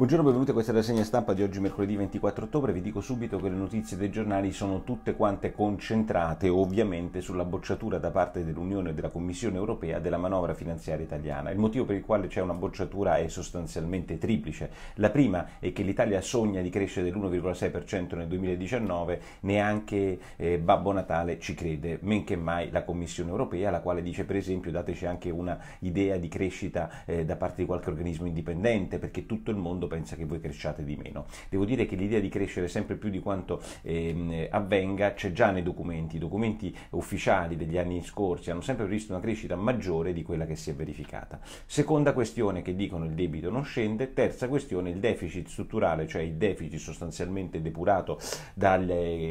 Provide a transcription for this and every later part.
Buongiorno, benvenuti a questa rassegna stampa di oggi mercoledì 24 ottobre. Vi dico subito che le notizie dei giornali sono tutte quante concentrate ovviamente sulla bocciatura da parte dell'Unione e della Commissione europea della manovra finanziaria italiana. Il motivo per il quale c'è una bocciatura è sostanzialmente triplice. La prima è che l'Italia sogna di crescere dell'1,6% nel 2019, neanche eh, Babbo Natale ci crede, men che mai la Commissione europea, la quale dice per esempio dateci anche una idea di crescita eh, da parte di qualche organismo indipendente perché tutto il mondo pensa che voi cresciate di meno. Devo dire che l'idea di crescere sempre più di quanto ehm, avvenga c'è già nei documenti, i documenti ufficiali degli anni scorsi hanno sempre visto una crescita maggiore di quella che si è verificata. Seconda questione che dicono il debito non scende, terza questione il deficit strutturale, cioè il deficit sostanzialmente depurato dal,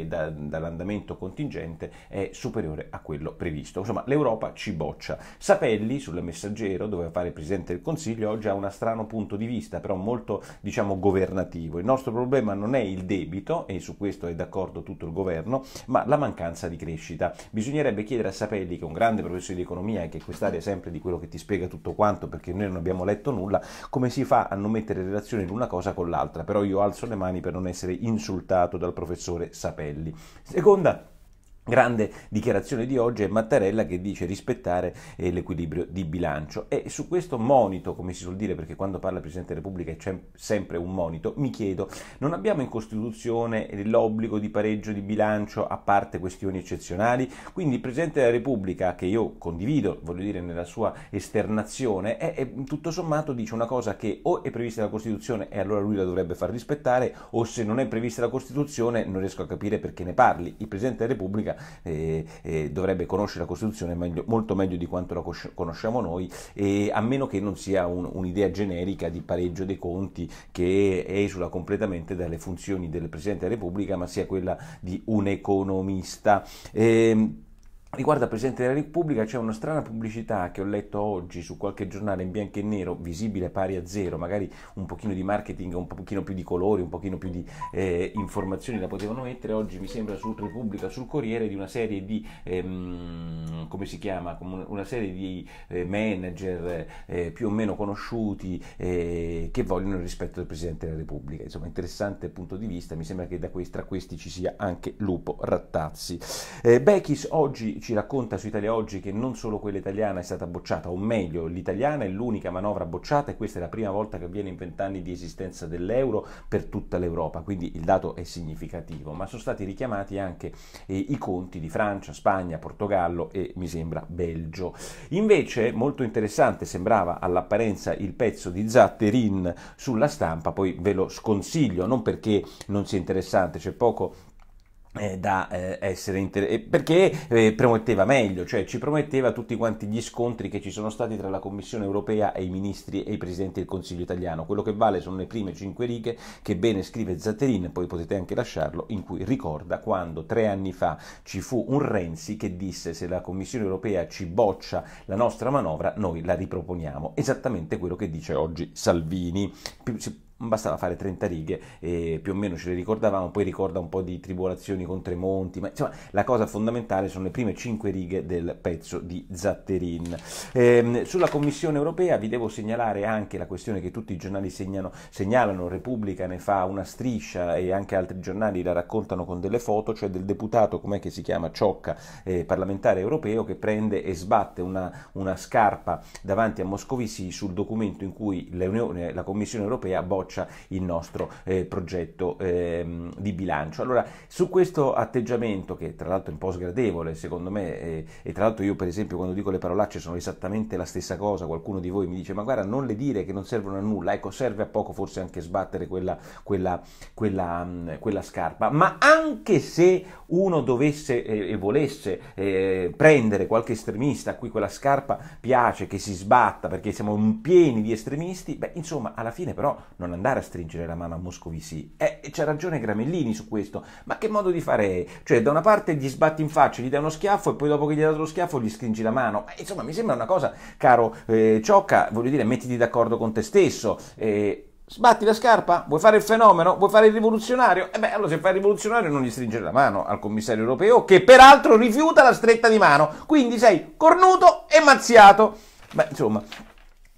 da, dall'andamento contingente è superiore a quello previsto. Insomma, l'Europa ci boccia. Sapelli sul messaggero doveva fare il Presidente del Consiglio oggi ha uno strano punto di vista, però molto diciamo, governativo. Il nostro problema non è il debito, e su questo è d'accordo tutto il governo, ma la mancanza di crescita. Bisognerebbe chiedere a Sapelli, che è un grande professore di economia e che quest'area è sempre di quello che ti spiega tutto quanto, perché noi non abbiamo letto nulla, come si fa a non mettere in relazione l'una cosa con l'altra. Però io alzo le mani per non essere insultato dal professore Sapelli. Seconda grande dichiarazione di oggi è Mattarella che dice rispettare eh, l'equilibrio di bilancio e su questo monito, come si suol dire, perché quando parla il Presidente della Repubblica c'è sempre un monito, mi chiedo, non abbiamo in Costituzione l'obbligo di pareggio di bilancio a parte questioni eccezionali? Quindi il Presidente della Repubblica, che io condivido, voglio dire, nella sua esternazione, è, è tutto sommato dice una cosa che o è prevista dalla Costituzione e allora lui la dovrebbe far rispettare, o se non è prevista la Costituzione non riesco a capire perché ne parli. Il Presidente della Repubblica eh, eh, dovrebbe conoscere la Costituzione meglio, molto meglio di quanto la conosciamo noi, eh, a meno che non sia un, un'idea generica di pareggio dei conti che esula completamente dalle funzioni del Presidente della Repubblica, ma sia quella di un economista. Eh, Riguardo al Presidente della Repubblica c'è una strana pubblicità che ho letto oggi su qualche giornale in bianco e nero, visibile pari a zero, magari un pochino di marketing, un pochino più di colori, un pochino più di eh, informazioni la potevano mettere, oggi mi sembra su Repubblica, sul Corriere, di una serie di, ehm, come si chiama, una serie di eh, manager eh, più o meno conosciuti eh, che vogliono il rispetto del Presidente della Repubblica. Insomma, interessante punto di vista, mi sembra che da questi, tra questi ci sia anche Lupo Rattazzi. Eh, Bechis oggi ci, racconta su Italia Oggi che non solo quella italiana è stata bocciata, o meglio, l'italiana è l'unica manovra bocciata e questa è la prima volta che avviene in vent'anni di esistenza dell'euro per tutta l'Europa, quindi il dato è significativo, ma sono stati richiamati anche eh, i conti di Francia, Spagna, Portogallo e mi sembra Belgio. Invece molto interessante sembrava all'apparenza il pezzo di Zatterin sulla stampa, poi ve lo sconsiglio, non perché non sia interessante, c'è poco eh, da eh, essere inter- eh, perché eh, prometteva meglio, cioè ci prometteva tutti quanti gli scontri che ci sono stati tra la Commissione europea e i ministri e i presidenti del Consiglio italiano. Quello che vale sono le prime cinque righe che bene scrive Zatterin, poi potete anche lasciarlo, in cui ricorda quando tre anni fa ci fu un Renzi che disse se la Commissione europea ci boccia la nostra manovra noi la riproponiamo, esattamente quello che dice oggi Salvini. Pi- bastava fare 30 righe e più o meno ce le ricordavamo, poi ricorda un po' di tribolazioni con Tremonti, ma insomma la cosa fondamentale sono le prime 5 righe del pezzo di Zatterin. Ehm, sulla Commissione europea vi devo segnalare anche la questione che tutti i giornali segnano, segnalano, Repubblica ne fa una striscia e anche altri giornali la raccontano con delle foto, cioè del deputato, com'è che si chiama, Ciocca, eh, parlamentare europeo, che prende e sbatte una, una scarpa davanti a Moscovici sul documento in cui la Commissione europea boccia boccia il nostro eh, progetto eh, di bilancio. Allora, su questo atteggiamento, che tra l'altro è un po' sgradevole, secondo me, eh, e tra l'altro io per esempio quando dico le parolacce sono esattamente la stessa cosa, qualcuno di voi mi dice ma guarda non le dire che non servono a nulla, ecco serve a poco forse anche sbattere quella, quella, quella, mh, quella scarpa, ma anche se uno dovesse e volesse eh, prendere qualche estremista a cui quella scarpa piace, che si sbatta perché siamo pieni di estremisti, beh insomma alla fine però non andiamo andare a stringere la mano a Moscovici. Eh, e c'ha ragione Gramellini su questo. Ma che modo di fare è? Cioè, da una parte gli sbatti in faccia, gli dai uno schiaffo e poi dopo che gli hai dato lo schiaffo gli stringi la mano. Ma, insomma, mi sembra una cosa, caro eh, Ciocca, voglio dire, mettiti d'accordo con te stesso. Eh, Sbatti la scarpa? Vuoi fare il fenomeno? Vuoi fare il rivoluzionario? E eh beh, allora se fai il rivoluzionario non gli stringere la mano al commissario europeo, che peraltro rifiuta la stretta di mano. Quindi sei cornuto e mazziato. Beh, insomma,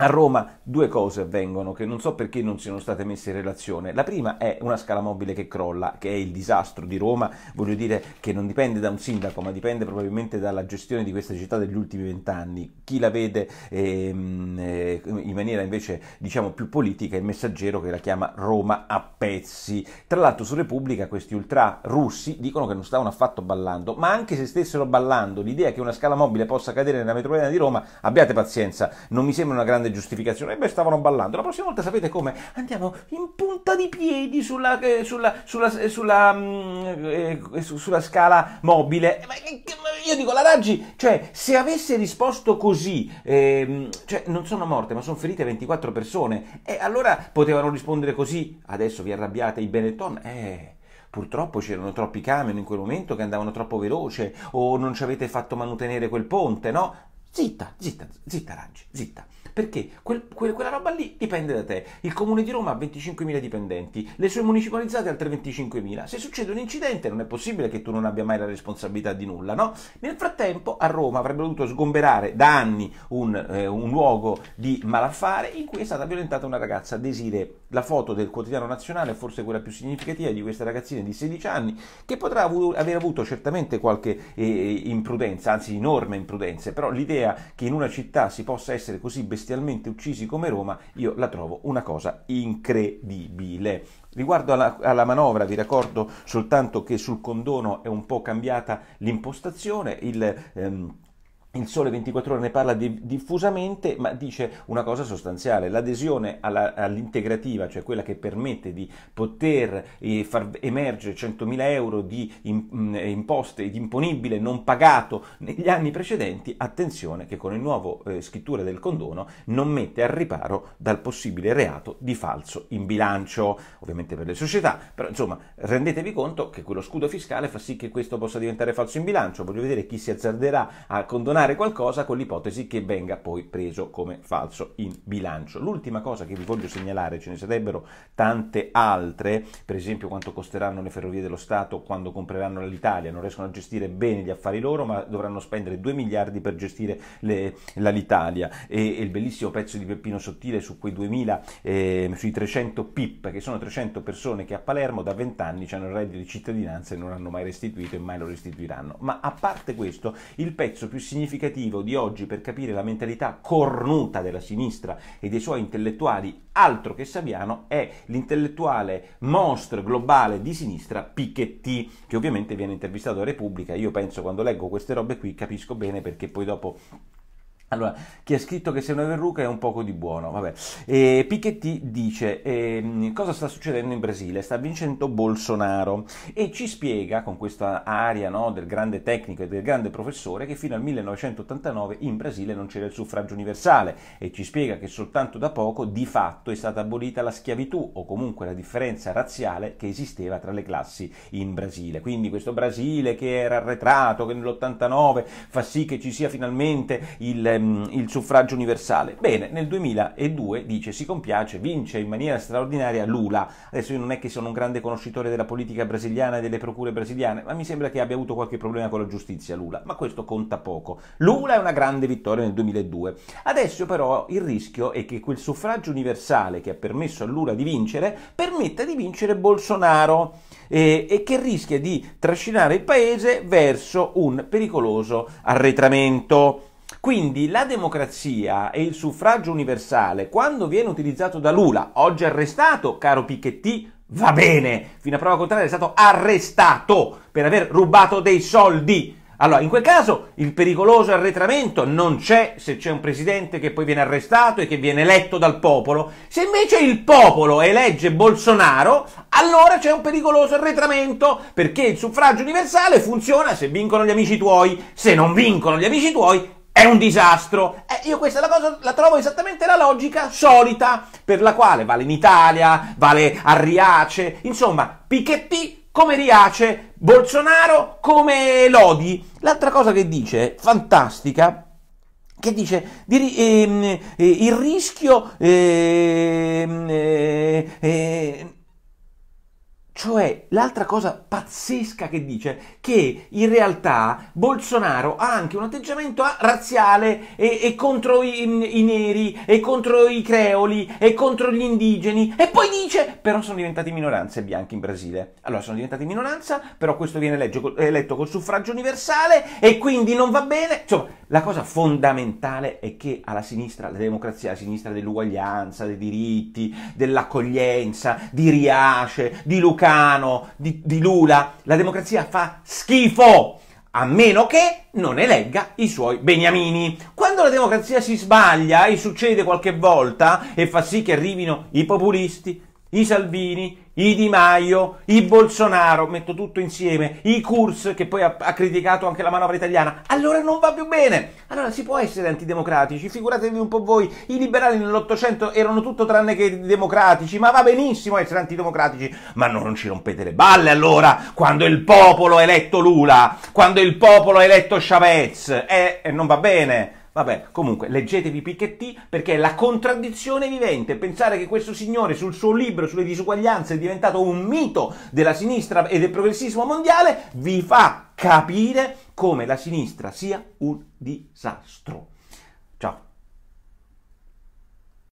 a Roma due cose avvengono che non so perché non siano state messe in relazione. La prima è una scala mobile che crolla, che è il disastro di Roma, voglio dire che non dipende da un sindaco, ma dipende probabilmente dalla gestione di questa città degli ultimi vent'anni. Chi la vede ehm, eh, in maniera invece diciamo più politica è il messaggero che la chiama Roma a pezzi. Tra l'altro su Repubblica questi ultra russi dicono che non stavano affatto ballando, ma anche se stessero ballando, l'idea che una scala mobile possa cadere nella metropolitana di Roma, abbiate pazienza, non mi sembra una grande giustificazione. E beh, stavano ballando. La prossima volta sapete come? Andiamo in punta di piedi sulla, eh, sulla, sulla, eh, sulla, mm, eh, eh sulla scala mobile. Eh, ma, io dico, la Raggi, cioè, se avesse risposto così, ehm, cioè, non sono morte, ma sono ferite 24 persone, e eh, allora potevano rispondere così, adesso vi arrabbiate i Benetton, eh purtroppo c'erano troppi camion in quel momento che andavano troppo veloce o non ci avete fatto manutenere quel ponte, no? Zitta, zitta, zitta Raggi, zitta. Perché quel, quel, quella roba lì dipende da te. Il comune di Roma ha 25.000 dipendenti, le sue municipalizzate altre 25.000. Se succede un incidente non è possibile che tu non abbia mai la responsabilità di nulla, no? Nel frattempo a Roma avrebbe dovuto sgomberare da anni un, eh, un luogo di malaffare in cui è stata violentata una ragazza. Desire, la foto del quotidiano nazionale forse quella più significativa di questa ragazzina di 16 anni che potrà avu- aver avuto certamente qualche eh, imprudenza, anzi enorme imprudenza, però l'idea che in una città si possa essere così bestiale bestialmente uccisi come Roma, io la trovo una cosa incredibile. Riguardo alla, alla, manovra vi ricordo soltanto che sul condono è un po' cambiata l'impostazione, il, ehm, il Sole 24 Ore ne parla di, diffusamente, ma dice una cosa sostanziale: l'adesione alla, all'integrativa, cioè quella che permette di poter eh, far emergere 100.000 euro di in, mm, eh, imposte, di imponibile non pagato negli anni precedenti. Attenzione che con il nuovo eh, scrittura del condono non mette al riparo dal possibile reato di falso in bilancio, ovviamente per le società, però insomma rendetevi conto che quello scudo fiscale fa sì che questo possa diventare falso in bilancio. Voglio vedere chi si azzarderà a condonare confermare qualcosa con l'ipotesi che venga poi preso come falso in bilancio. L'ultima cosa che vi voglio segnalare, ce ne sarebbero tante altre, per esempio quanto costeranno le ferrovie dello Stato quando compreranno l'Italia, non riescono a gestire bene gli affari loro, ma dovranno spendere 2 miliardi per gestire le, l'Alitalia e, e, il bellissimo pezzo di Peppino Sottile su quei 2000, eh, sui 300 PIP, che sono 300 persone che a Palermo da 20 anni hanno il reddito di cittadinanza e non hanno mai restituito e mai lo restituiranno. Ma a parte questo, il pezzo più significativo significativo di oggi per capire la mentalità cornuta della sinistra e dei suoi intellettuali altro che Saviano è l'intellettuale mostro globale di sinistra Piketty, che ovviamente viene intervistato da Repubblica. Io penso quando leggo queste robe qui capisco bene perché poi dopo allora, chi ha scritto che sei una verruca è un poco di buono, vabbè. E Piketty dice eh, cosa sta succedendo in Brasile, sta vincendo Bolsonaro e ci spiega con questa aria no, del grande tecnico e del grande professore che fino al 1989 in Brasile non c'era il suffragio universale e ci spiega che soltanto da poco di fatto è stata abolita la schiavitù o comunque la differenza razziale che esisteva tra le classi in Brasile. Quindi questo Brasile che era arretrato, che nell'89 fa sì che ci sia finalmente il ehm, il suffragio universale. Bene, nel 2002 dice si compiace, vince in maniera straordinaria Lula. Adesso io non è che sono un grande conoscitore della politica brasiliana e delle procure brasiliane, ma mi sembra che abbia avuto qualche problema con la giustizia Lula, ma questo conta poco. Lula è una grande vittoria nel 2002. Adesso però il rischio è che quel suffragio universale che ha permesso a Lula di vincere permetta di vincere Bolsonaro e che rischia di trascinare il paese verso un pericoloso arretramento. Quindi la democrazia e il suffragio universale, quando viene utilizzato da Lula, oggi arrestato, caro Piketty, va bene, fino a prova contraria è stato arrestato per aver rubato dei soldi. Allora, in quel caso il pericoloso arretramento non c'è se c'è un presidente che poi viene arrestato e che viene eletto dal popolo. Se invece il popolo elegge Bolsonaro, allora c'è un pericoloso arretramento perché il suffragio universale funziona se vincono gli amici tuoi. Se non vincono gli amici tuoi, è un disastro. Eh, io questa la, cosa, la trovo esattamente la logica solita per la quale vale in Italia, vale a Riace, insomma, Pichetti come Riace, Bolsonaro come Lodi. L'altra cosa che dice, fantastica, che dice di, ehm, eh, il rischio ehm, eh, eh cioè, l'altra cosa pazzesca che dice è che in realtà Bolsonaro ha anche un atteggiamento razziale e, e contro i, i, neri, e contro i creoli, e contro gli indigeni, e poi dice però sono diventati minoranze bianchi in Brasile. Allora sono diventati minoranza, però questo viene eletto col suffragio universale e quindi non va bene. Insomma, la cosa fondamentale è che alla sinistra, la democrazia, alla sinistra dell'uguaglianza, dei diritti, dell'accoglienza, di Riace, di Lucano, di, di Lula, la democrazia fa schifo! a meno che non elegga i suoi beniamini. Quando la democrazia si sbaglia e succede qualche volta e fa sì che arrivino i populisti, i Salvini, i Di Maio, i Bolsonaro, metto tutto insieme, i Kurz che poi ha, ha, criticato anche la manovra italiana, allora non va più bene. Allora si può essere antidemocratici, figuratevi un po' voi, i liberali nell'Ottocento erano tutto tranne che democratici, ma va benissimo essere antidemocratici, ma non, ci rompete le balle allora, quando il popolo ha eletto Lula, quando il popolo ha eletto Chavez, e eh, eh, non va bene. Vabbè, comunque, leggetevi Piketty perché è la contraddizione vivente. Pensare che questo signore sul suo libro sulle disuguaglianze è diventato un mito della sinistra e del progressismo mondiale vi fa capire come la sinistra sia un disastro. Ciao.